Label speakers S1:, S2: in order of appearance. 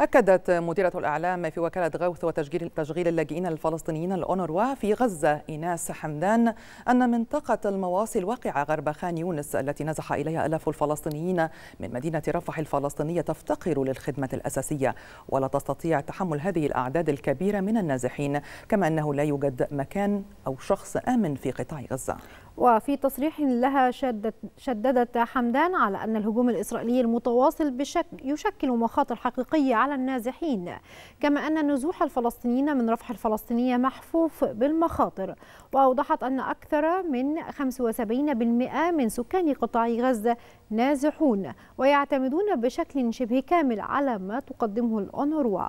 S1: أكدت مديرة الإعلام في وكالة غوث وتشغيل تشغيل اللاجئين الفلسطينيين الأونروا في غزة إيناس حمدان أن منطقة المواصي الواقعة غرب خان يونس التي نزح إليها آلاف الفلسطينيين من مدينة رفح الفلسطينية تفتقر للخدمة الأساسية ولا تستطيع تحمل هذه الأعداد الكبيرة من النازحين كما أنه لا يوجد مكان أو شخص آمن في قطاع غزة
S2: وفي تصريح لها شددت حمدان على أن الهجوم الإسرائيلي المتواصل بشكل يشكل مخاطر حقيقية على النازحين كما أن نزوح الفلسطينيين من رفح الفلسطينية محفوف بالمخاطر وأوضحت أن أكثر من 75% من سكان قطاع غزة نازحون ويعتمدون بشكل شبه كامل على ما تقدمه الأونروا